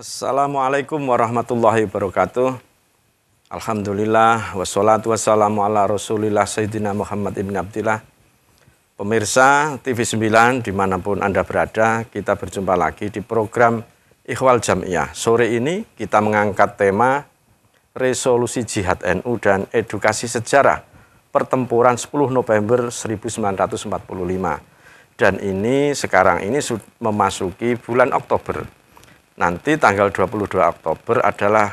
Assalamualaikum warahmatullahi wabarakatuh. Alhamdulillah wassalatu wassalamu ala Rasulillah Sayyidina Muhammad ibn Abdillah. Pemirsa TV9 dimanapun Anda berada, kita berjumpa lagi di program Ikhwal Jamiah. Sore ini kita mengangkat tema Resolusi Jihad NU dan Edukasi Sejarah Pertempuran 10 November 1945. Dan ini sekarang ini memasuki bulan Oktober nanti tanggal 22 Oktober adalah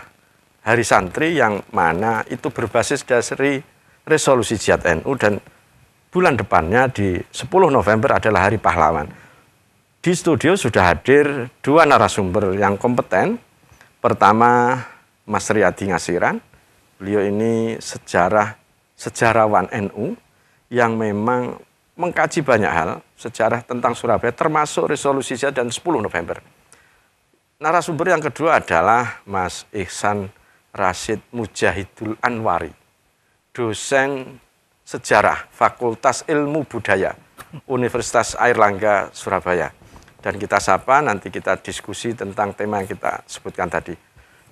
hari santri yang mana itu berbasis dasari resolusi jihad NU dan bulan depannya di 10 November adalah hari pahlawan. Di studio sudah hadir dua narasumber yang kompeten. Pertama Mas Riyadi Ngasiran, beliau ini sejarah sejarawan NU yang memang mengkaji banyak hal sejarah tentang Surabaya termasuk resolusi jihad dan 10 November. Narasumber yang kedua adalah Mas Ihsan Rashid Mujahidul Anwari, dosen sejarah Fakultas Ilmu Budaya Universitas Airlangga Surabaya. Dan kita sapa nanti kita diskusi tentang tema yang kita sebutkan tadi.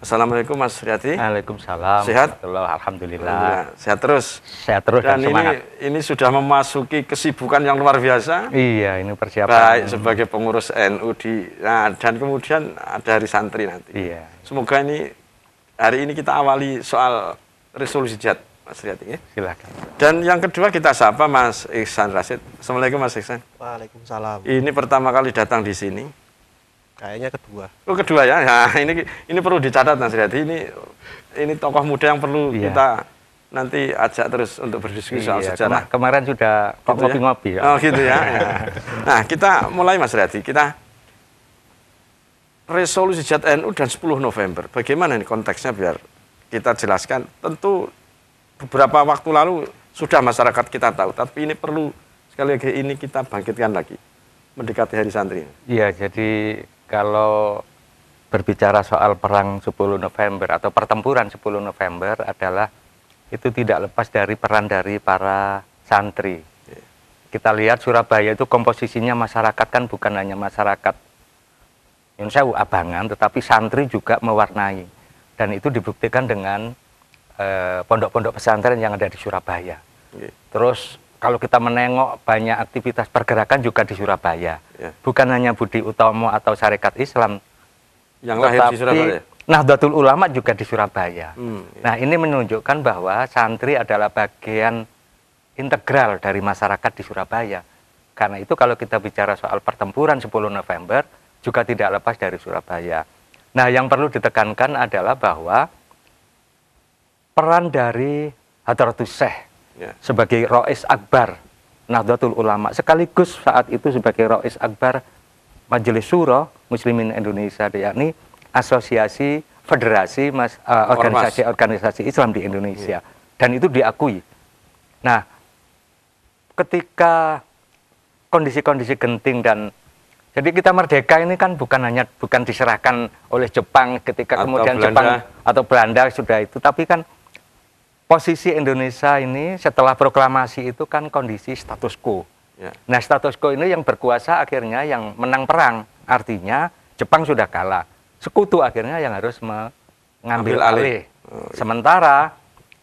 Assalamualaikum Mas Riyati. Waalaikumsalam. Sehat? Alhamdulillah. Sehat terus. Sehat terus dan, dan semangat. ini sudah memasuki kesibukan yang luar biasa. Iya, ini persiapan. Baik sebagai pengurus NU di nah dan kemudian ada hari santri nanti. Iya. Semoga ini hari ini kita awali soal resolusi jad Mas Riyati. ya. Silakan. Dan yang kedua kita sapa Mas Iksan Rasid. Assalamualaikum Mas Iksan. Waalaikumsalam. Ini pertama kali datang di sini Kayaknya kedua. Oh, kedua ya. Nah, ini ini perlu dicatat Mas Riyadi. Ini ini tokoh muda yang perlu iya. kita nanti ajak terus untuk berdiskusi iya, soal sejarah. Kema kemarin sudah gitu ya? ngopi-ngopi ya? ya. Oh, gitu ya. ya. Nah, kita mulai Mas Riyadi. Kita resolusi jat NU dan 10 November. Bagaimana nih konteksnya biar kita jelaskan. Tentu beberapa waktu lalu sudah masyarakat kita tahu, tapi ini perlu sekali lagi ini kita bangkitkan lagi mendekati hari santri. Iya, jadi kalau berbicara soal perang 10 November atau pertempuran 10 November adalah itu tidak lepas dari peran dari para santri. Iya. Kita lihat Surabaya itu komposisinya masyarakat kan bukan hanya masyarakat yang saya abangan, tetapi santri juga mewarnai. Dan itu dibuktikan dengan eh, pondok-pondok eh, pesantren yang ada di Surabaya. Iya. Terus kalau kita menengok banyak aktivitas pergerakan juga di Surabaya. Ya. Bukan hanya Budi Utomo atau Syarikat Islam yang lahir di Surabaya. Nahdlatul Ulama juga di Surabaya. Hmm, ya. Nah, ini menunjukkan bahwa santri adalah bagian integral dari masyarakat di Surabaya. Karena itu kalau kita bicara soal pertempuran 10 November juga tidak lepas dari Surabaya. Nah, yang perlu ditekankan adalah bahwa peran dari Hadratus Syekh Ya. sebagai Rois Akbar Nahdlatul Ulama sekaligus saat itu sebagai Rois Akbar Majelis Suro Muslimin Indonesia yakni Asosiasi Federasi Mas eh, organisasi Organisasi uh, Organisasi Islam di Indonesia yeah. dan itu diakui. Nah, ketika kondisi-kondisi genting dan jadi kita merdeka ini kan bukan hanya bukan diserahkan oleh Jepang ketika atau kemudian Belanda. Jepang atau Belanda sudah itu, tapi kan posisi Indonesia ini setelah proklamasi itu kan kondisi status quo. Ya. Nah status quo ini yang berkuasa akhirnya yang menang perang, artinya Jepang sudah kalah. Sekutu akhirnya yang harus mengambil Ambil alih. alih. Oh, iya. Sementara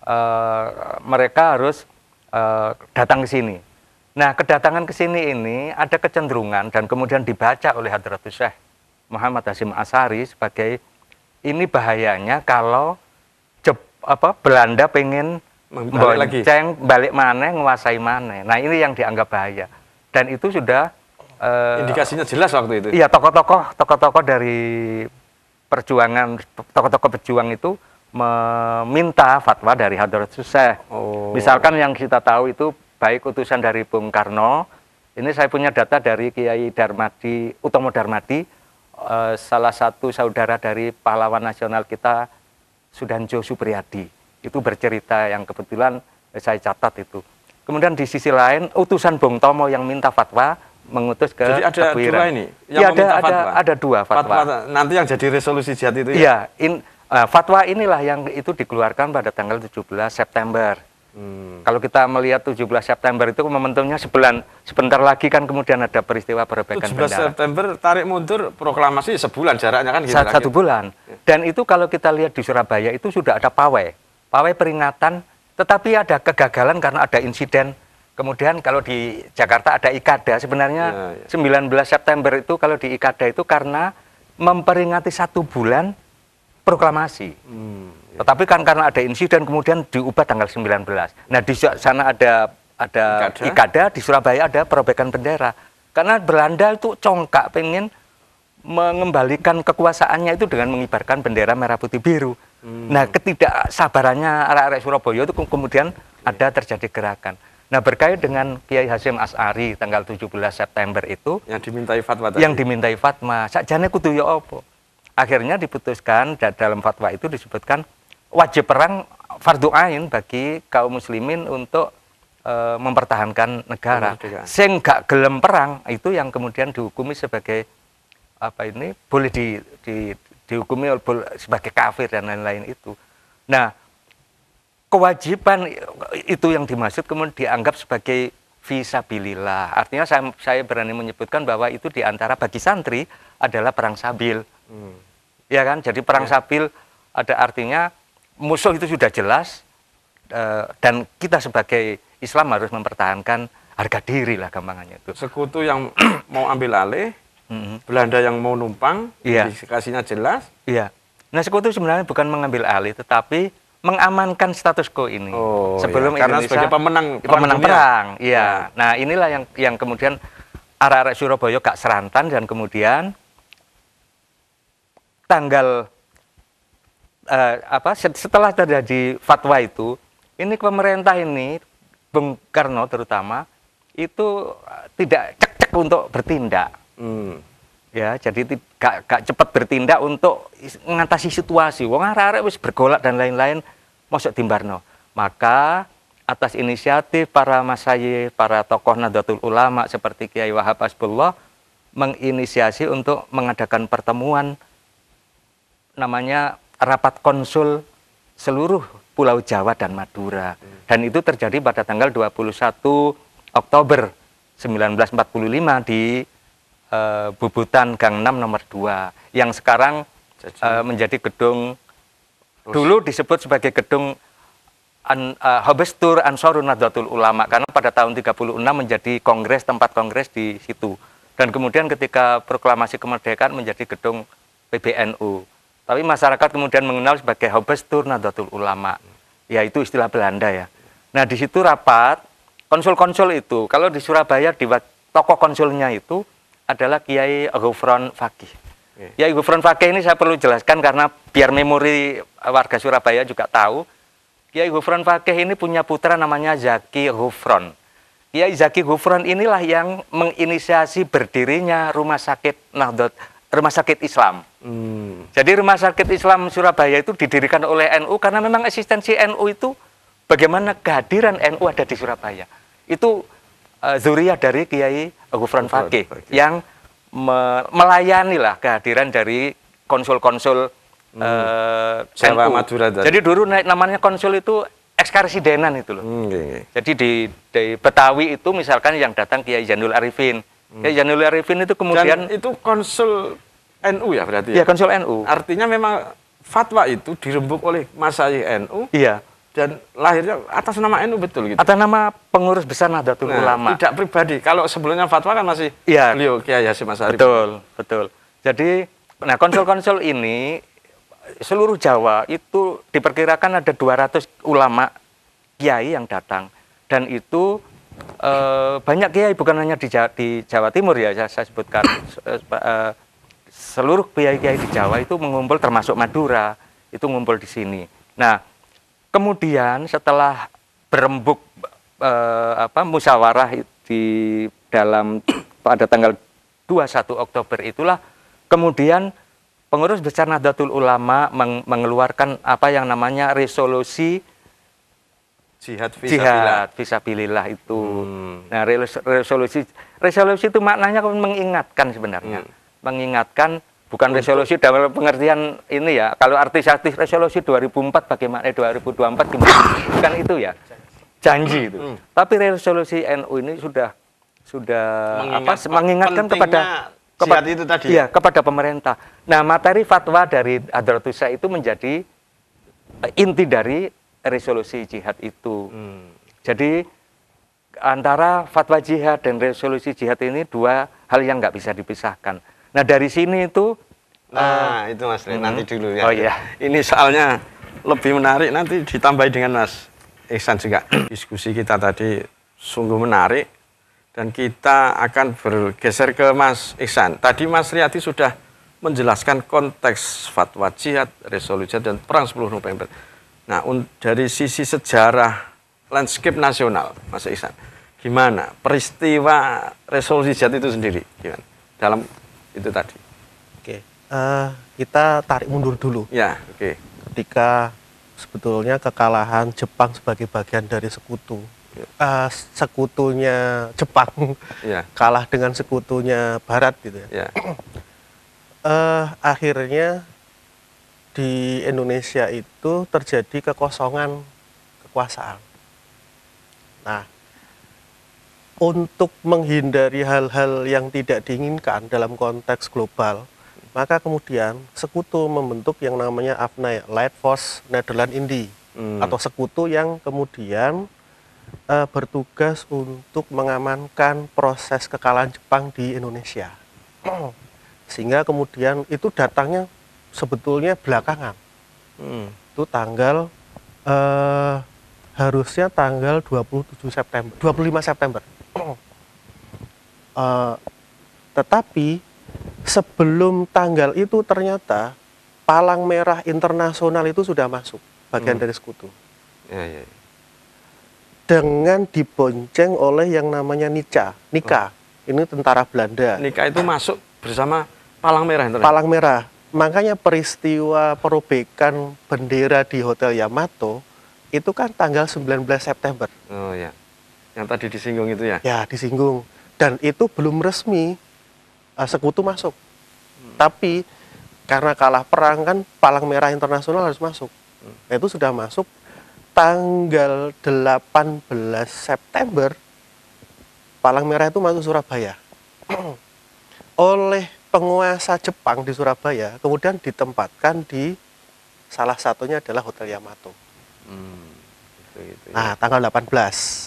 uh, mereka harus uh, datang ke sini. Nah kedatangan ke sini ini ada kecenderungan dan kemudian dibaca oleh Hadratus Syekh Muhammad Hasim Asari sebagai ini bahayanya kalau apa Belanda pengen balik lagi. Ceng balik mana menguasai mana. Nah, ini yang dianggap bahaya. Dan itu sudah uh, indikasinya jelas waktu itu. Iya, tokoh-tokoh tokoh-tokoh dari perjuangan tokoh-tokoh pejuang itu meminta fatwa dari Hadrat Susah. Oh. Misalkan yang kita tahu itu baik utusan dari Bung Karno, ini saya punya data dari Kiai Darmadi, Utomo Darmadi, uh, salah satu saudara dari pahlawan nasional kita Sudanjo Supriyadi. Itu bercerita yang kebetulan eh, saya catat itu. Kemudian di sisi lain utusan Bung Tomo yang minta fatwa mengutus ke Jadi ada dua ini. Yang iya, ada fatwa. ada ada dua fatwa. fatwa. Nanti yang jadi resolusi jihad itu ya. Iya, in, uh, fatwa inilah yang itu dikeluarkan pada tanggal 17 September Hmm. Kalau kita melihat 17 September itu momentumnya sebulan sebentar lagi kan kemudian ada peristiwa perebekan 17 bendara. September tarik mundur proklamasi sebulan jaraknya kan gitu. Satu, satu bulan. Ya. Dan itu kalau kita lihat di Surabaya itu sudah ada pawai. Pawai peringatan tetapi ada kegagalan karena ada insiden. Kemudian kalau di Jakarta ada Ikada sebenarnya ya, ya. 19 September itu kalau di Ikada itu karena memperingati satu bulan proklamasi. Hmm Iya. Tetapi kan karena ada insiden kemudian diubah tanggal 19. Nah di sana ada ada Ikada, Ikada di Surabaya ada perobekan bendera. Karena Belanda itu congkak pengen mengembalikan kekuasaannya itu dengan mengibarkan bendera merah putih biru. Hmm. Nah ketidaksabarannya arah-arah Surabaya itu kemudian iya. ada terjadi gerakan. Nah berkait dengan Kiai Hasim As'ari tanggal 17 September itu yang dimintai fatwa tadi. yang dimintai fatwa sakjane kudu ya apa akhirnya diputuskan dalam fatwa itu disebutkan wajib perang fardu ain bagi kaum muslimin untuk uh, mempertahankan negara. Sing gak gelem perang itu yang kemudian dihukumi sebagai apa ini boleh di, di dihukumi sebagai kafir dan lain-lain itu. Nah, kewajiban itu yang dimaksud kemudian dianggap sebagai visabilillah. Artinya saya, saya berani menyebutkan bahwa itu diantara bagi santri adalah perang sabil. Hmm. Ya kan? Jadi perang ya. sabil ada artinya musuh itu sudah jelas uh, dan kita sebagai Islam harus mempertahankan harga diri lah gampangannya itu. Sekutu yang mau ambil alih, mm-hmm. Belanda yang mau numpang, iya. dikasihnya jelas. Iya. Nah sekutu sebenarnya bukan mengambil alih, tetapi mengamankan status quo ini oh, iya. sebelum iya. karena Indonesia sebagai pemenang perang pemenang dunia. perang iya ya. nah inilah yang yang kemudian arah-arah Surabaya gak serantan dan kemudian tanggal uh, apa setelah terjadi fatwa itu ini pemerintah ini Bung Karno terutama itu eh, tidak cek-cek untuk bertindak. Hmm. Ya, jadi gak, gak cepat bertindak untuk mengatasi situasi. Wong arek-arek wis bergolak dan lain-lain masuk timbarno. Maka atas inisiatif para masayi, para tokoh Nahdlatul Ulama seperti Kiai Wahab Asbullah menginisiasi untuk mengadakan pertemuan namanya rapat konsul seluruh Pulau Jawa dan Madura. Hmm. Dan itu terjadi pada tanggal 21 Oktober 1945 di uh, Bubutan Gang 6 nomor 2 yang sekarang uh, menjadi gedung dulu disebut sebagai gedung An, uh, eh, Habestur Ansarun Nahdlatul Ulama karena pada tahun 36 menjadi kongres tempat kongres di situ dan kemudian ketika proklamasi kemerdekaan menjadi gedung PBNU tapi masyarakat kemudian mengenal sebagai Hobestur Nadatul Ulama, yaitu istilah Belanda ya. Nah di situ rapat konsul-konsul itu, kalau di Surabaya di tokoh konsulnya itu adalah Kiai Gufron Fakih. Ya Gufron Fakih ini saya perlu jelaskan karena biar memori warga Surabaya juga tahu. Kiai Gufron Fakih ini punya putra namanya Zaki Gufron. Kiai Zaki Gufron inilah yang menginisiasi berdirinya Rumah Sakit Nahdlatul rumah sakit Islam. Hmm. Jadi rumah sakit Islam Surabaya itu didirikan oleh NU karena memang eksistensi NU itu bagaimana kehadiran NU ada di Surabaya. Itu uh, eh, zuriat dari Kiai Gufran Fakih yang me melayani lah kehadiran dari konsul-konsul hmm. uh, eh, NU. Madura dari. Jadi dulu naik namanya konsul itu ekskarsidenan itu loh. Hmm. Iya, iya. Jadi di, di Betawi itu misalkan yang datang Kiai Janul Arifin, Hmm. Ya Januli Arifin itu kemudian Dan itu konsul NU ya berarti ya? ya konsul NU. Artinya memang fatwa itu dirembuk oleh masai NU. Iya. Dan lahirnya atas nama NU betul gitu. Atas nama pengurus besar Nahdlatul nah, Ulama. Tidak pribadi. Kalau sebelumnya fatwa kan masih iya. beliau Kiai Hasyim Asy'ari. Betul, betul. Jadi nah konsul-konsul ini seluruh Jawa itu diperkirakan ada 200 ulama kiai yang datang dan itu e, banyak kiai bukan hanya di Jawa, di Jawa Timur ya saya, saya sebutkan e, seluruh kiai-kiai di Jawa itu mengumpul termasuk Madura itu ngumpul di sini. Nah kemudian setelah berembuk e, apa musyawarah di dalam pada tanggal 21 Oktober itulah kemudian pengurus besar Nahdlatul Ulama meng mengeluarkan apa yang namanya resolusi jihad visabilillah visabilillah itu hmm. nah resolusi resolusi itu maknanya mengingatkan sebenarnya hmm. mengingatkan bukan Untuk. resolusi dalam pengertian ini ya kalau artis-artis resolusi 2004 bagaimana eh, 2024 gimana bukan itu ya janji itu hmm. tapi resolusi NU ini sudah sudah Mengingat, apa mengingatkan kepada kepada itu tadi ya kepada pemerintah nah materi fatwa dari Adratusa itu menjadi inti dari resolusi jihad itu. Hmm. Jadi antara fatwa jihad dan resolusi jihad ini dua hal yang nggak bisa dipisahkan. Nah dari sini itu Nah, uh, itu Mas hmm. nanti dulu ya. Oh iya. Ini soalnya lebih menarik nanti ditambahi dengan Mas Ihsan juga. Diskusi kita tadi sungguh menarik dan kita akan bergeser ke Mas Ihsan. Tadi Mas Riyati sudah menjelaskan konteks fatwa jihad, resolusi dan perang 10 November. Nah, dari sisi sejarah landscape nasional, Mas Ihsan, gimana peristiwa resolusi jati itu sendiri gimana dalam itu tadi? Oke, uh, kita tarik mundur dulu. Ya, oke. Okay. Ketika sebetulnya kekalahan Jepang sebagai bagian dari sekutu, ya. uh, sekutunya Jepang ya. kalah dengan sekutunya Barat gitu ya. ya. Uh, akhirnya di Indonesia itu terjadi kekosongan kekuasaan. Nah, untuk menghindari hal-hal yang tidak diinginkan dalam konteks global, maka kemudian sekutu membentuk yang namanya Light Force Netherlands Indie, hmm. atau sekutu yang kemudian e, bertugas untuk mengamankan proses kekalahan Jepang di Indonesia. Sehingga kemudian itu datangnya sebetulnya belakangan. Hmm. Itu tanggal eh, harusnya tanggal 27 September, 25 September. eh, tetapi sebelum tanggal itu ternyata palang merah internasional itu sudah masuk bagian hmm. dari sekutu. Ya, ya, ya. Dengan dibonceng oleh yang namanya Nica, Nika. Oh. Ini tentara Belanda. Nika itu masuk bersama palang merah. Palang merah Makanya peristiwa perobekan bendera di Hotel Yamato itu kan tanggal 19 September. Oh ya. Yang tadi disinggung itu ya? Ya, disinggung. Dan itu belum resmi uh, sekutu masuk. Hmm. Tapi karena kalah perang kan Palang Merah Internasional harus masuk. Hmm. Nah, itu sudah masuk tanggal 18 September Palang Merah itu masuk Surabaya. Oleh penguasa Jepang di Surabaya kemudian ditempatkan di salah satunya adalah Hotel Yamato. Hmm, gitu, gitu ya. Nah, tanggal 18,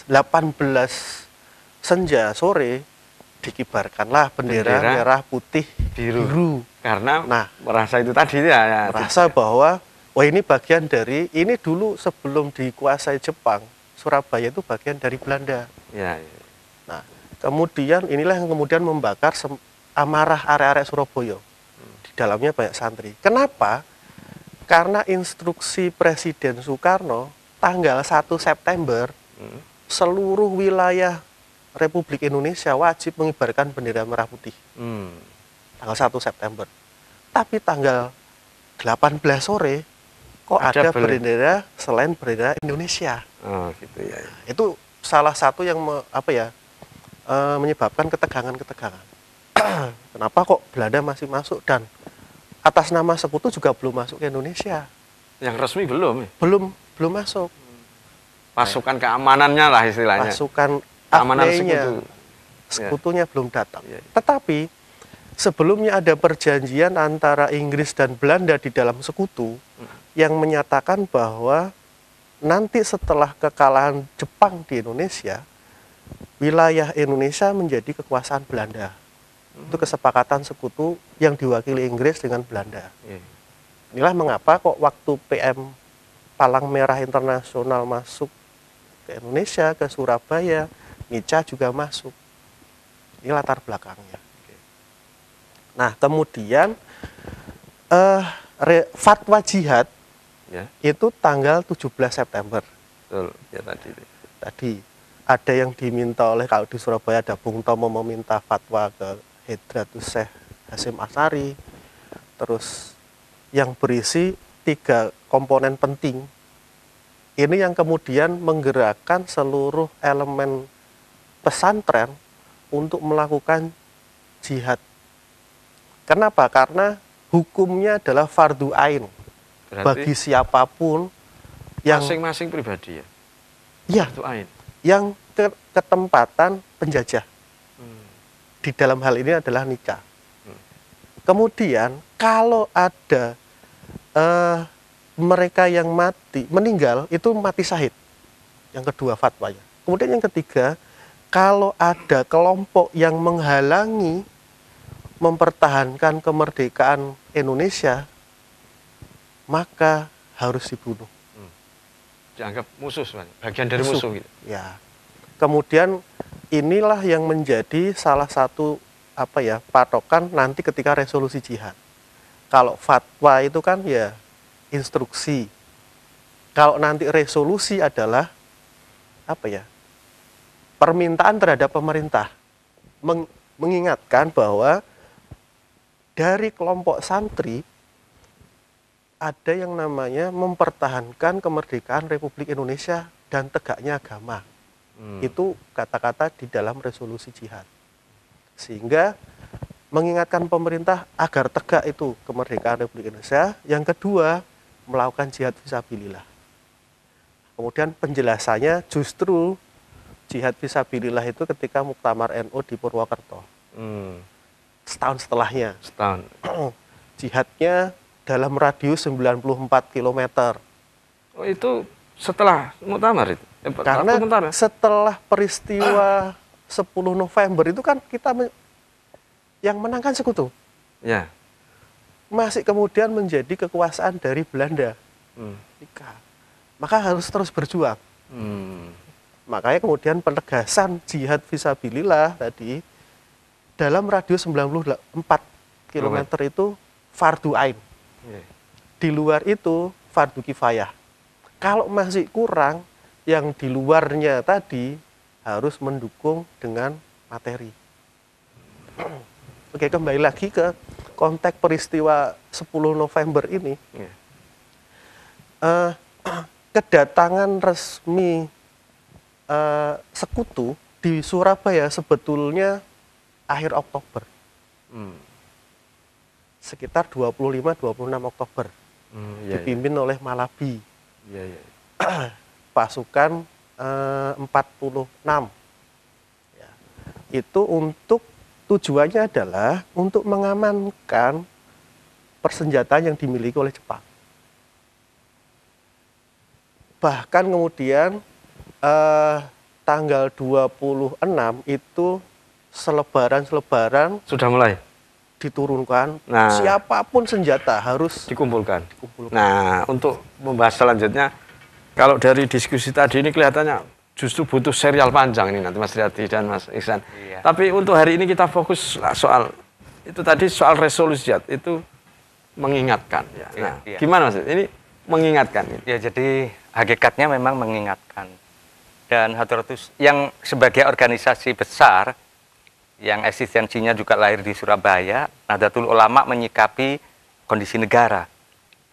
18 senja sore dikibarkanlah bendera, bendera merah putih biru. biru. Karena nah, merasa itu tadi ya, ya merasa bahwa wah oh, ini bagian dari ini dulu sebelum dikuasai Jepang, Surabaya itu bagian dari Belanda. Ya, ya. Nah, kemudian inilah yang kemudian membakar amarah area-area Surabaya. Di dalamnya banyak santri. Kenapa? Karena instruksi Presiden Soekarno tanggal 1 September hmm. seluruh wilayah Republik Indonesia wajib mengibarkan bendera merah putih. Hmm. Tanggal 1 September. Tapi tanggal 18 sore kok ada, ada bendera selain bendera Indonesia. Oh, gitu ya. Itu salah satu yang me, apa ya? Eh, menyebabkan ketegangan-ketegangan. kenapa kok Belanda masih masuk dan atas nama sekutu juga belum masuk ke Indonesia. Yang resmi belum? Ya? Belum, belum masuk. Pasukan keamanannya lah istilahnya. Pasukan keamanan sekutu. Ya. Sekutunya belum datang. Ya, Tetapi sebelumnya ada perjanjian antara Inggris dan Belanda di dalam sekutu hmm. yang menyatakan bahwa nanti setelah kekalahan Jepang di Indonesia, wilayah Indonesia menjadi kekuasaan Belanda hmm. itu kesepakatan sekutu yang diwakili Inggris dengan Belanda. Yeah. Inilah mengapa kok waktu PM Palang Merah Internasional masuk ke Indonesia, ke Surabaya, Nica juga masuk. Ini latar belakangnya. Nah, kemudian uh, re, fatwa jihad ya. itu tanggal 17 September. Betul, ya tadi. Tadi ada yang diminta oleh kalau di Surabaya ada Bung Tomo meminta fatwa ke Hidratus Syekh Hasim Asari terus yang berisi tiga komponen penting ini yang kemudian menggerakkan seluruh elemen pesantren untuk melakukan jihad kenapa? karena hukumnya adalah fardu ain Berarti bagi siapapun yang masing-masing pribadi ya? ya fardu yang ke ketempatan penjajah di dalam hal ini adalah nikah. Hmm. Kemudian kalau ada uh, mereka yang mati meninggal itu mati sahid. Yang kedua fatwanya. Kemudian yang ketiga kalau ada kelompok yang menghalangi mempertahankan kemerdekaan Indonesia maka harus dibunuh. Hmm. Dianggap musuh, bagian dari musuh. musuh gitu. Ya. Kemudian inilah yang menjadi salah satu apa ya patokan nanti ketika resolusi jihad. Kalau fatwa itu kan ya instruksi. Kalau nanti resolusi adalah apa ya? permintaan terhadap pemerintah meng, mengingatkan bahwa dari kelompok santri ada yang namanya mempertahankan kemerdekaan Republik Indonesia dan tegaknya agama hmm. itu kata-kata di dalam resolusi jihad sehingga mengingatkan pemerintah agar tegak itu kemerdekaan Republik Indonesia yang kedua melakukan jihad visabilillah kemudian penjelasannya justru jihad visabilillah itu ketika Muktamar NU NO di Purwokerto hmm. setahun setelahnya setahun jihadnya dalam radius 94 km. Oh, itu setelah muktamar itu eh, karena muktamar. Ya? setelah peristiwa ah. 10 November itu kan kita men yang menangkan sekutu ya masih kemudian menjadi kekuasaan dari Belanda hmm. maka harus terus berjuang hmm. makanya kemudian penegasan jihad visabilillah tadi dalam radius 94 km itu fardu ain iya. di luar itu fardu kifayah kalau masih kurang, yang di luarnya tadi harus mendukung dengan materi. Oke, kembali lagi ke konteks peristiwa 10 November ini. Yeah. Iya. Eh, uh, kedatangan resmi uh, sekutu di Surabaya sebetulnya akhir Oktober. Hmm. Sekitar 25-26 Oktober. Hmm, iya, iya, dipimpin oleh Malabi Iya, iya. pasukan eh, 46 ya. itu untuk tujuannya adalah untuk mengamankan persenjataan yang dimiliki oleh Jepang bahkan kemudian eh, tanggal 26 itu selebaran-selebaran sudah mulai diturunkan, nah, siapapun senjata harus dikumpulkan. dikumpulkan. Nah, untuk membahas selanjutnya, kalau dari diskusi tadi ini kelihatannya justru butuh serial panjang ini nanti Mas Riyati dan Mas Iksan. Iya. Tapi untuk hari ini kita fokus soal itu tadi soal resolusi itu mengingatkan. Ya. Iya, nah, iya. gimana Mas? Ini mengingatkan. Ini. Ya, jadi hakikatnya memang mengingatkan. Dan Hadratus yang sebagai organisasi besar yang eksistensinya juga lahir di Surabaya, Nahdlatul Ulama menyikapi kondisi negara.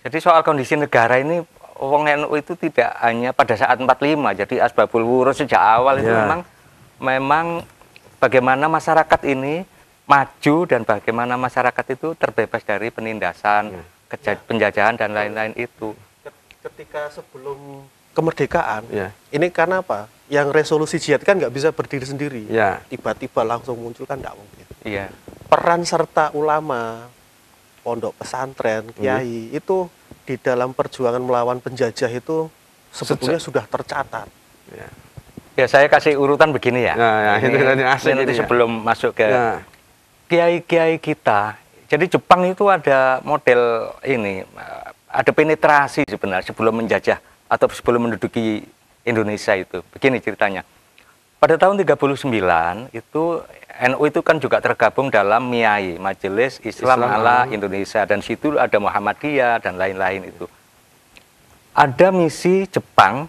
Jadi soal kondisi negara ini wong NU itu tidak hanya pada saat 45, jadi asbabul wurus sejak awal yeah. itu iya. memang memang bagaimana masyarakat ini maju dan bagaimana masyarakat itu terbebas dari penindasan, yeah. Iya. penjajahan dan lain-lain itu. Ketika sebelum kemerdekaan Ya. ini karena apa? Yang resolusi jihad kan nggak bisa berdiri sendiri. tiba ya. Tiba-tiba langsung muncul kan nggak mungkin. Ya. Peran serta ulama, pondok pesantren, hmm. kiai hmm. itu di dalam perjuangan melawan penjajah itu sebetulnya Sejak. sudah tercatat. Ya. ya saya kasih urutan begini ya. Nah, ya, ini, itu, ini, ini ya. sebelum ya. masuk ke kiai-kiai ya. kita. Jadi Jepang itu ada model ini, eh, ada penetrasi sebenarnya sebelum menjajah atau sebelum menduduki Indonesia itu. Begini ceritanya. Pada tahun 39 itu NU itu kan juga tergabung dalam MIAI, Majelis Islam, Islam ala Indonesia dan situ ada Muhammadiyah dan lain-lain itu. Ada misi Jepang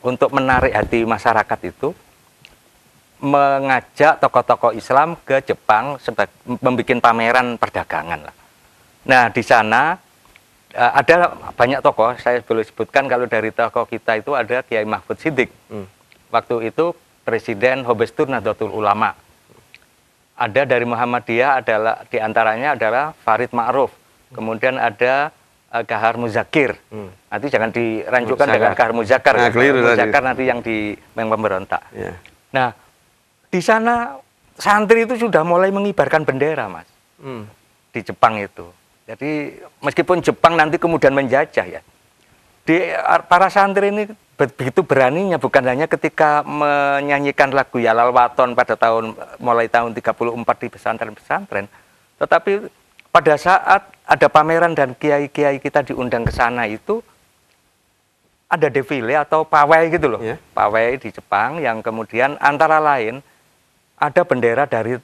untuk menarik hati masyarakat itu mengajak tokoh-tokoh Islam ke Jepang sebagai membuat pameran perdagangan lah. Nah, di sana Eh, ada banyak tokoh saya boleh sebutkan kalau dari tokoh kita itu ada Kiai Mahfud Sidik hmm. waktu itu presiden Hobestur Nahdlatul Ulama ada dari Muhammadiyah adalah diantaranya adalah Farid Ma'ruf kemudian ada uh, Kahar Muzakir hmm. nanti jangan diranjukkan dengan Kahar Muzakar nah, Gahar Muzakar nanti yang di yang pemberontak yeah. nah di sana santri itu sudah mulai mengibarkan bendera mas hmm. di Jepang itu jadi meskipun Jepang nanti kemudian menjajah ya, di para santri ini begitu beraninya bukan hanya ketika menyanyikan lagu Yalal Waton pada tahun mulai tahun 34 di pesantren-pesantren, tetapi pada saat ada pameran dan kiai-kiai kita diundang ke sana itu ada defile atau pawai gitu loh, yeah. pawai di Jepang yang kemudian antara lain ada bendera dari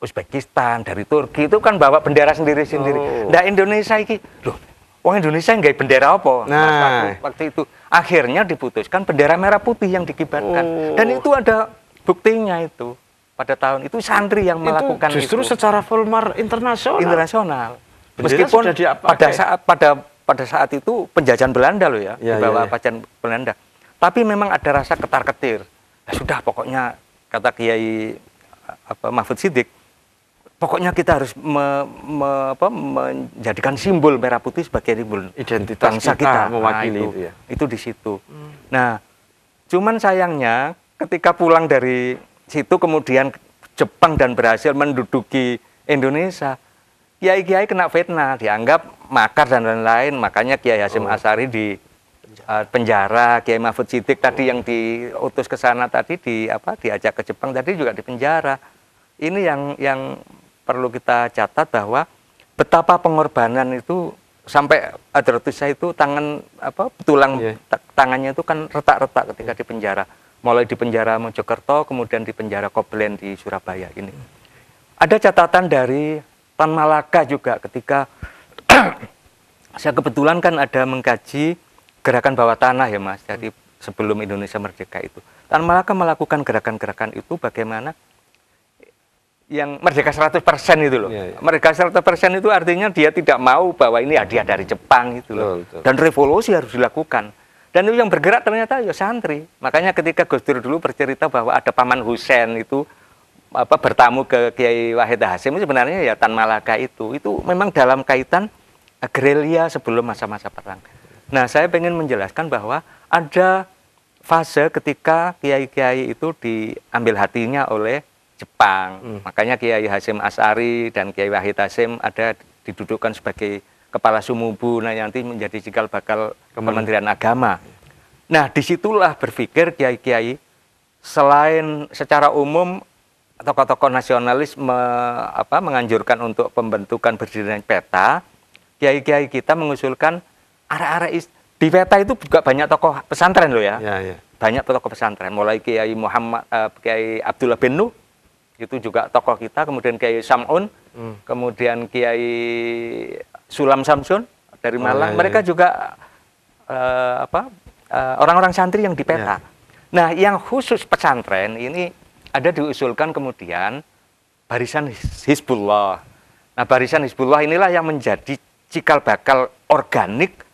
Uzbekistan, dari Turki itu kan bawa bendera sendiri-sendiri. Oh. Nah Indonesia iki, loh, wong Indonesia nggak bendera apa? Nah, waktu, waktu itu akhirnya diputuskan bendera merah putih yang dikibarkan. Oh. Dan itu ada buktinya itu. Pada tahun itu santri yang melakukan itu. Justru itu. secara formal internasional. Internasional. Bendera Meskipun pada saat pada pada saat itu penjajahan Belanda loh ya, ya di ya, ya. penjajahan Belanda. Tapi memang ada rasa ketar-ketir. Ya sudah pokoknya kata Kiai eh, apa Mahfud Sidik, pokoknya kita harus me, me, apa, menjadikan simbol merah putih sebagai simbol identitas bangsa kita, kita. mewakili nah, itu, ya. itu, ya. itu di situ. Hmm. Nah, cuman sayangnya ketika pulang dari situ kemudian Jepang dan berhasil menduduki Indonesia, kiai-kiai kena fitnah, dianggap makar dan lain-lain, makanya Kiai Hasim oh. Asari di uh, penjara, Kiai Mahfud Siddiq oh. tadi yang oh. diutus ke sana tadi di apa diajak ke Jepang tadi juga di penjara. Ini yang yang perlu kita catat bahwa betapa pengorbanan itu sampai Adretusa itu tangan apa tulang yeah. tangannya itu kan retak-retak ketika di penjara mulai di penjara Mojokerto kemudian di penjara Koblen di Surabaya ini ada catatan dari Tan Malaka juga ketika saya kebetulan kan ada mengkaji gerakan bawah tanah ya mas jadi sebelum Indonesia merdeka itu Tan Malaka melakukan gerakan-gerakan itu bagaimana yang merdeka 100% itu loh. Ya, ya. Merdeka 100% itu artinya dia tidak mau bahwa ini hadiah dari Jepang gitu loh. Betul, betul. Dan revolusi harus dilakukan. Dan itu yang bergerak ternyata ya santri. Makanya ketika Gus Dur dulu bercerita bahwa ada paman Husain itu apa bertamu ke Kiai Wahid Hasim itu sebenarnya ya Tan Malaka itu itu memang dalam kaitan gerilya sebelum masa-masa perang. Nah, saya ingin menjelaskan bahwa ada fase ketika kiai-kiai itu diambil hatinya oleh Jepang. Hmm. Makanya Kiai Hasim Asari dan Kiai Wahid Hasim ada didudukkan sebagai kepala sumubu nah nanti menjadi cikal bakal hmm. Kementerian Agama. Nah, disitulah berpikir kiai-kiai selain secara umum tokoh-tokoh nasionalis me, apa, menganjurkan untuk pembentukan berdirinya peta, kiai-kiai kita mengusulkan arah-arah di peta itu juga banyak tokoh pesantren loh ya. ya, ya. Banyak tokoh pesantren, mulai Kiai Muhammad uh, Kiai Abdullah bin Nuh itu juga tokoh kita, kemudian Kiai Samun, hmm. kemudian Kiai Sulam Samsun dari oh, Malang. Oh, iya, iya. Mereka iya. juga uh, apa orang eh, orang-orang santri yang dipeta. Yeah. Nah, yang khusus pesantren ini ada diusulkan kemudian barisan Hizbullah. Nah, barisan Hizbullah inilah yang menjadi cikal bakal organik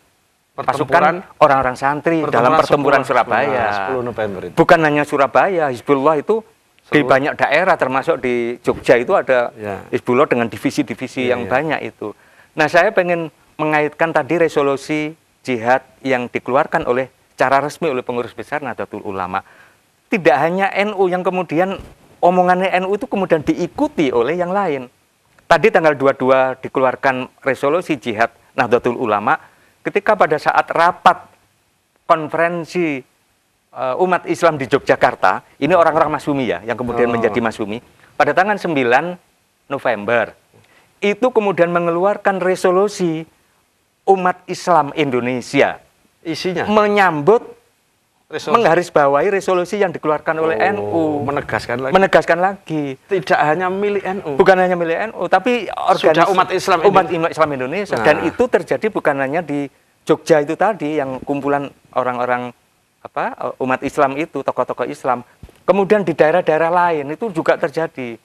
pasukan orang-orang santri pertempuran dalam pertempuran 10, Surabaya. 10 November itu. Bukan hanya Surabaya, Hizbullah itu di banyak daerah termasuk di Jogja itu ada ya. Hizbullah dengan divisi-divisi yeah, yang yeah. Ya. banyak itu. Nah, saya pengen mengaitkan tadi resolusi jihad yang dikeluarkan oleh cara resmi oleh pengurus besar Nahdlatul Ulama. Tidak hanya NU yang kemudian omongannya NU itu kemudian diikuti oleh yang lain. Tadi tanggal 22 dikeluarkan resolusi jihad Nahdlatul Ulama ketika pada saat rapat konferensi uh, umat Islam di Yogyakarta, ini orang-orang Masumi ya, yang kemudian oh. menjadi Masumi, pada tanggal 9 November, itu kemudian mengeluarkan resolusi umat Islam Indonesia. Isinya? Menyambut resolusi. menggarisbawahi resolusi yang dikeluarkan oh, oleh NU menegaskan lagi menegaskan lagi tidak hanya milik NU bukan hanya milik NU tapi sudah umat Islam umat Indonesia. Islam Indonesia nah. dan itu terjadi bukan hanya di Jogja itu tadi yang kumpulan orang-orang apa eh, umat Islam itu tokoh-tokoh Islam kemudian di daerah-daerah lain itu juga terjadi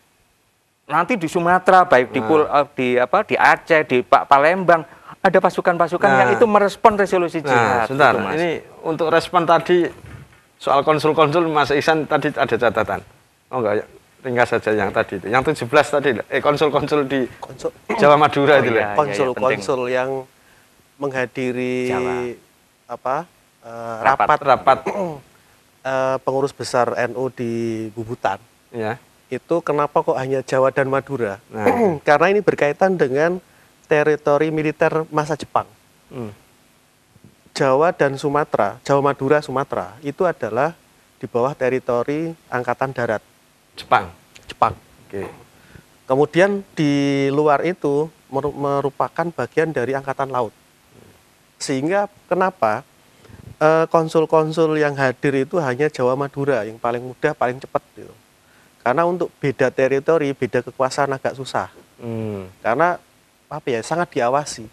nanti di Sumatera baik di Pul nah. eh, di apa di Aceh di Pak Palembang ada pasukan-pasukan nah. yang itu merespon resolusi nah, jihad. Nah, sebentar, itu, mas. ini untuk respon tadi soal konsul-konsul Mas Ihsan tadi ada catatan. Oh enggak, ya. ringkas saja yang tadi itu. Yang 17 tadi eh konsul-konsul di konsul. Jawa Madura oh, itu. Iya, konsul-konsul iya, iya, yang menghadiri Jawa. apa? uh, rapat rapat, uh, pengurus besar NU di Bubutan. Ya. Itu kenapa kok hanya Jawa dan Madura? Nah. Iya. Karena ini berkaitan dengan teritori militer masa Jepang. Hmm. Jawa dan Sumatera, Jawa Madura Sumatera itu adalah di bawah teritori angkatan darat Jepang. Jepang. Oke. Kemudian di luar itu merupakan bagian dari angkatan laut. Hmm. Sehingga kenapa Eh, konsul-konsul yang hadir itu hanya Jawa Madura yang paling mudah, paling cepat gitu. Karena untuk beda teritori, beda kekuasaan agak susah. Hmm. Karena apa ya, sangat diawasi.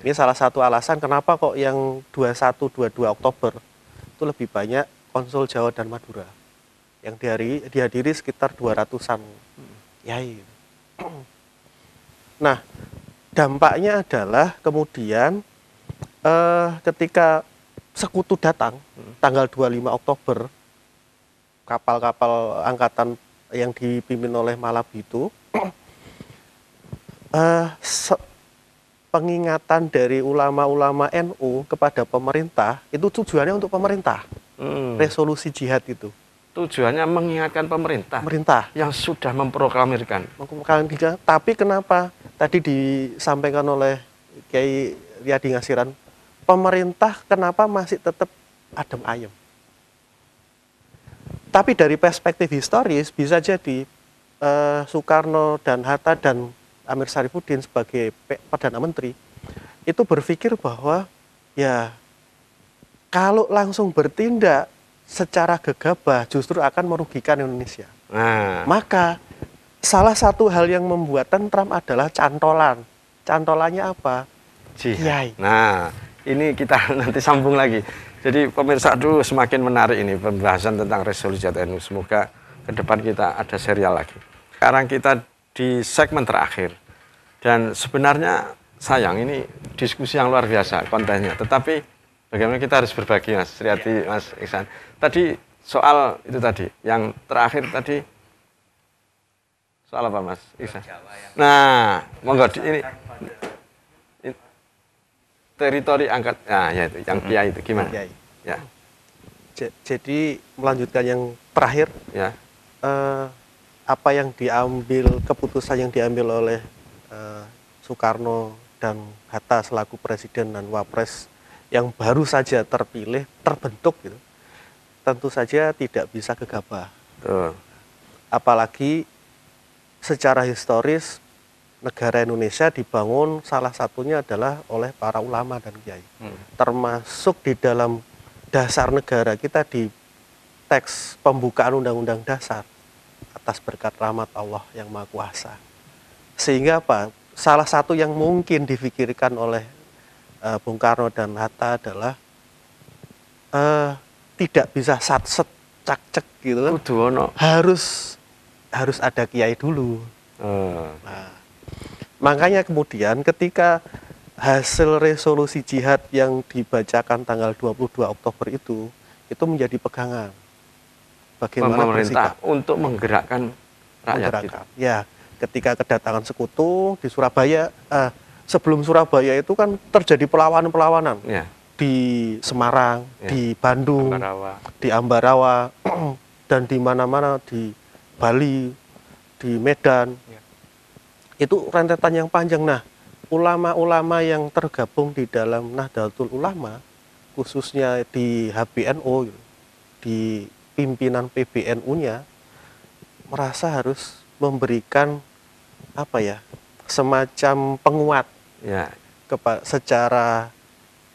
Ini salah satu alasan kenapa kok yang 21 22 Oktober itu lebih banyak konsul Jawa dan Madura. Yang dihadiri, dihadiri sekitar 200-an yai. Nah, dampaknya adalah kemudian eh, ketika sekutu datang tanggal 25 Oktober kapal-kapal angkatan yang dipimpin oleh Malabi itu uh, pengingatan dari ulama-ulama NU kepada pemerintah itu tujuannya untuk pemerintah hmm. resolusi jihad itu tujuannya mengingatkan pemerintah pemerintah yang sudah memproklamirkan memproklamirkan tapi kenapa tadi disampaikan oleh Kiai Riyadi Ngasiran pemerintah kenapa masih tetap adem ayem. Tapi dari perspektif historis bisa jadi eh, Soekarno dan Hatta dan Amir Sarifuddin sebagai perdana menteri itu berpikir bahwa ya kalau langsung bertindak secara gegabah justru akan merugikan Indonesia. Nah. Maka salah satu hal yang membuat tentram adalah cantolan. Cantolannya apa? Jihad. Nah, ini kita nanti sambung lagi. Jadi pemirsa aduh semakin menarik ini pembahasan tentang resolusi NU. Semoga ke depan kita ada serial lagi. Sekarang kita di segmen terakhir. Dan sebenarnya sayang ini diskusi yang luar biasa kontennya. Tetapi bagaimana kita harus berbagi Mas Triati, iya. Mas Iksan. Tadi soal itu tadi, yang terakhir tadi soal apa Mas Iksan? Nah, monggo ini teritori angkat nah ya itu yang kiai itu gimana kiai. ya jadi melanjutkan yang terakhir ya eh, apa yang diambil keputusan yang diambil oleh eh, Soekarno dan Hatta selaku presiden dan wapres yang baru saja terpilih terbentuk gitu tentu saja tidak bisa gegabah Tuh. apalagi secara historis negara Indonesia dibangun salah satunya adalah oleh para ulama dan kiai. Hmm. Termasuk di dalam dasar negara kita di teks pembukaan undang-undang dasar atas berkat rahmat Allah yang Maha Kuasa. Sehingga apa? Salah satu yang mungkin difikirkan oleh uh, Bung Karno dan Hatta adalah uh, tidak bisa sat set cak cek gitu kan. Harus harus ada kiai dulu. Hmm. Nah, Makanya kemudian ketika hasil resolusi jihad yang dibacakan tanggal 22 Oktober itu itu menjadi pegangan bagaimana pemerintah untuk menggerakkan rakyat menggerakkan. Itu. Ya, ketika kedatangan sekutu di Surabaya eh, sebelum Surabaya itu kan terjadi perlawanan-perlawanan. Ya. di Semarang, ya. di Bandung, Ambarawa. di Ambarawa dan di mana-mana di Bali, di Medan itu rentetan yang panjang. Nah, ulama-ulama yang tergabung di dalam Nahdlatul Ulama, khususnya di HBNO, di pimpinan PBNU-nya, merasa harus memberikan apa ya semacam penguat ya. Kepa, secara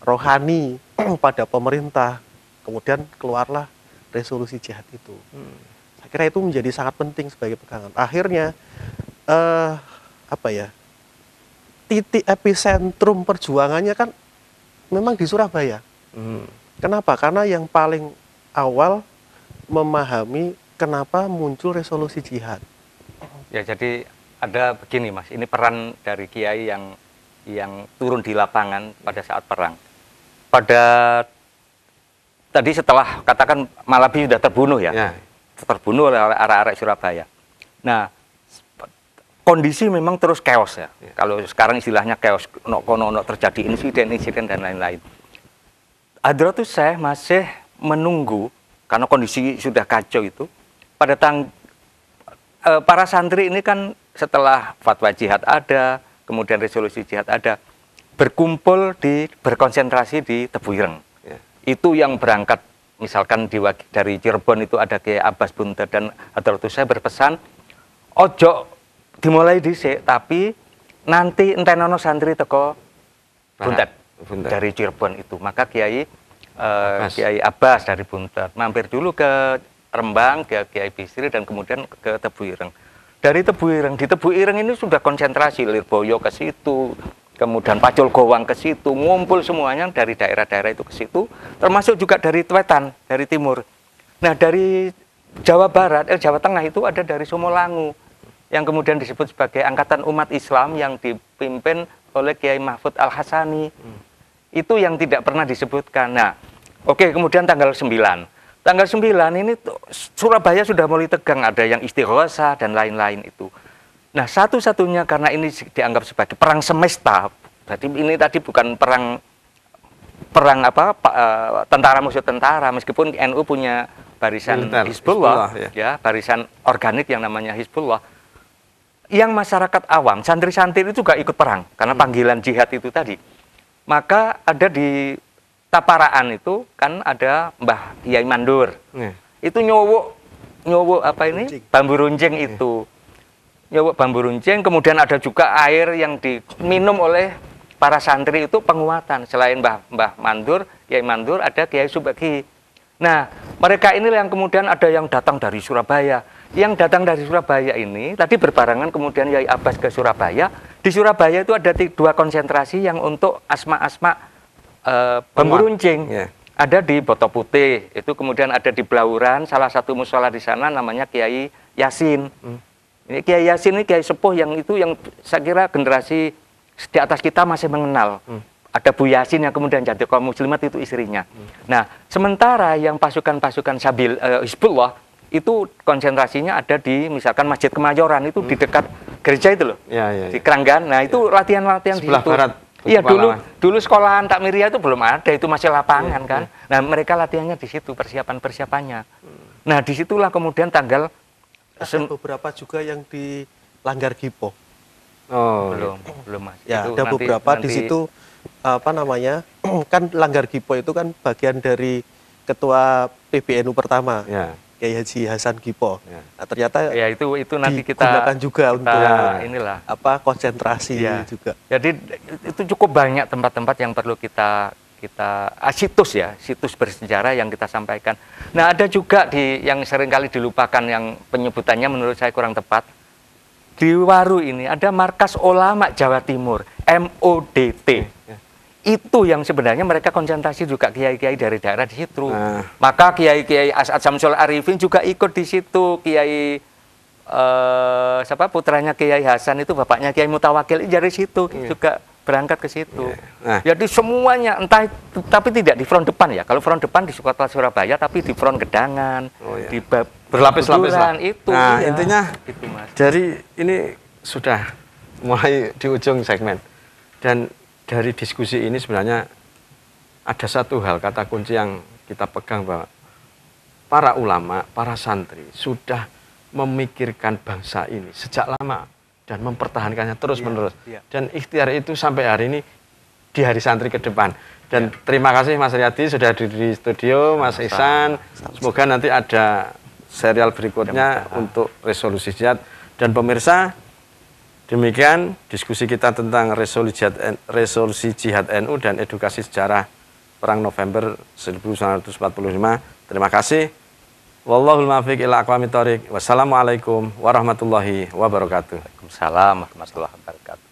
rohani pada pemerintah kemudian keluarlah resolusi jihad itu hmm. kira itu menjadi sangat penting sebagai pegangan akhirnya eh, apa ya titik epicentrum perjuangannya kan memang di Surabaya. Hmm. Kenapa? Karena yang paling awal memahami kenapa muncul resolusi jihad. Ya jadi ada begini mas, ini peran dari kiai yang yang turun di lapangan pada saat perang. Pada tadi setelah katakan Malabi sudah terbunuh ya, ya. terbunuh oleh arah-arah Surabaya. Nah kondisi memang terus chaos ya. Kalau sekarang istilahnya chaos, no kono no terjadi insiden-insiden dan lain-lain. tuh saya masih menunggu karena kondisi sudah kacau itu pada tang e, para santri ini kan setelah fatwa jihad ada, kemudian resolusi jihad ada, berkumpul di berkonsentrasi di Tebuireng. Yeah. Itu yang berangkat misalkan di, dari Cirebon itu ada kayak Abbas Bunter dan tuh saya berpesan ojo dimulai di dhisik tapi nanti entenono santri teko Buntet. dari Cirebon itu maka Kiai uh, Kiai Abbas dari Buntet mampir dulu ke Rembang ke Kiai Bisri dan kemudian ke Tebu Ireng dari Tebu Ireng di Tebu Ireng ini sudah konsentrasi Lirboyo ke situ kemudian Pacul Gowang ke situ ngumpul semuanya dari daerah-daerah itu ke situ termasuk juga dari Twetan dari timur nah dari Jawa Barat eh, Jawa Tengah itu ada dari Somolangu yang kemudian disebut sebagai angkatan umat Islam yang dipimpin oleh Kiai Mahfud Al Hasani hmm. itu yang tidak pernah disebutkan. Nah, oke okay, kemudian tanggal 9 tanggal 9 ini Surabaya sudah mulai tegang ada yang istighosa dan lain-lain itu nah satu-satunya karena ini dianggap sebagai perang semesta jadi ini tadi bukan perang perang apa eh, tentara musuh tentara meskipun NU punya barisan Hizbullah, Hizbullah ya. ya barisan organik yang namanya Hizbullah yang masyarakat awam, santri-santri itu juga ikut perang karena hmm. panggilan jihad itu tadi. Maka ada di Taparaan itu kan ada Mbah Yai Mandur. Hmm. Itu nyowo nyowo apa ini? Runcing. Bambu runcing iya. itu. itu. Nyowo bambu runcing kemudian ada juga air yang diminum oleh para santri itu penguatan. Selain Mbah Mbah Mandur, Yai Mandur ada Kiai Subaki. Nah, mereka inilah yang kemudian ada yang datang dari Surabaya, yang datang dari Surabaya ini tadi berbarengan kemudian Yai Abbas ke Surabaya. Di Surabaya itu ada dua konsentrasi yang untuk asma-asma e, eh, pemberuncing. Ya. Ada di Boto Putih, itu kemudian ada di Blauran, salah satu musola di sana namanya Kiai Yasin. Hmm. Ini Kiai Yasin ini Kiai sepuh yang itu yang saya kira generasi di atas kita masih mengenal. Hmm. Ada Bu Yasin yang kemudian jadi kaum muslimat itu istrinya. Hmm. Nah, sementara yang pasukan-pasukan Sabil e, Hizbullah itu konsentrasinya ada di misalkan Masjid Kemayoran itu hmm. di dekat gereja itu loh. Ya, ya, ya. Di Keranggan. Nah, itu ya. latihan-latihan di barat. Iya, dulu dulu sekolahan Takmiria itu belum ada, itu masih lapangan ya, kan. Ya. Nah, mereka latihannya di situ persiapan-persiapannya. Hmm. Nah, disitulah kemudian tanggal ada beberapa juga yang di Langgar Gipo. Oh, belum, ya. belum Mas. Ya, itu ada nanti, beberapa nanti... di situ apa namanya? kan Langgar Gipo itu kan bagian dari ketua PBNU pertama. Ya. Kiai Haji Hasan Gipo. Ya. Nah, ternyata ya itu itu nanti kita gunakan juga kita, untuk inilah eh, apa konsentrasi ya. juga. Jadi itu cukup banyak tempat-tempat yang perlu kita kita ah, situs ya, situs bersejarah yang kita sampaikan. Nah, ada juga di yang seringkali dilupakan yang penyebutannya menurut saya kurang tepat. Di Waru ini ada markas ulama Jawa Timur, MODT itu yang sebenarnya mereka konsentrasi juga kiai-kiai dari daerah di situ. Nah. Maka kiai-kiai As'ad Samsul Arifin juga ikut di situ. Kiai eh, siapa putranya Kiai Hasan itu bapaknya Kiai Mutawakil dari situ iya. juga berangkat ke situ. Iya. Nah. Jadi semuanya entah tapi tidak di front depan ya. Kalau front depan di Kota Surabaya tapi di front Gedangan, oh, iya. di berlapis-lapis lah. Itu. Nah, ya. intinya itu Mas. Dari ini sudah mulai di ujung segmen. Dan dari diskusi ini sebenarnya ada satu hal kata kunci yang kita pegang bahwa para ulama, para santri sudah memikirkan bangsa ini sejak lama dan mempertahankannya terus-menerus. Iya, ya, Dan ikhtiar itu sampai hari ini di hari santri ke depan. Dan ya. terima kasih Mas Riyadi sudah di studio, Mas Ihsan. Semoga nanti ada serial berikutnya untuk resolusi jihad dan pemirsa Demikian diskusi kita tentang resolusi jihad, resolusi jihad NU dan edukasi sejarah Perang November 1945. Terima kasih. Wallahul mafiq ila aqwamit Wassalamualaikum warahmatullahi wabarakatuh. Waalaikumsalam warahmatullahi wabarakatuh.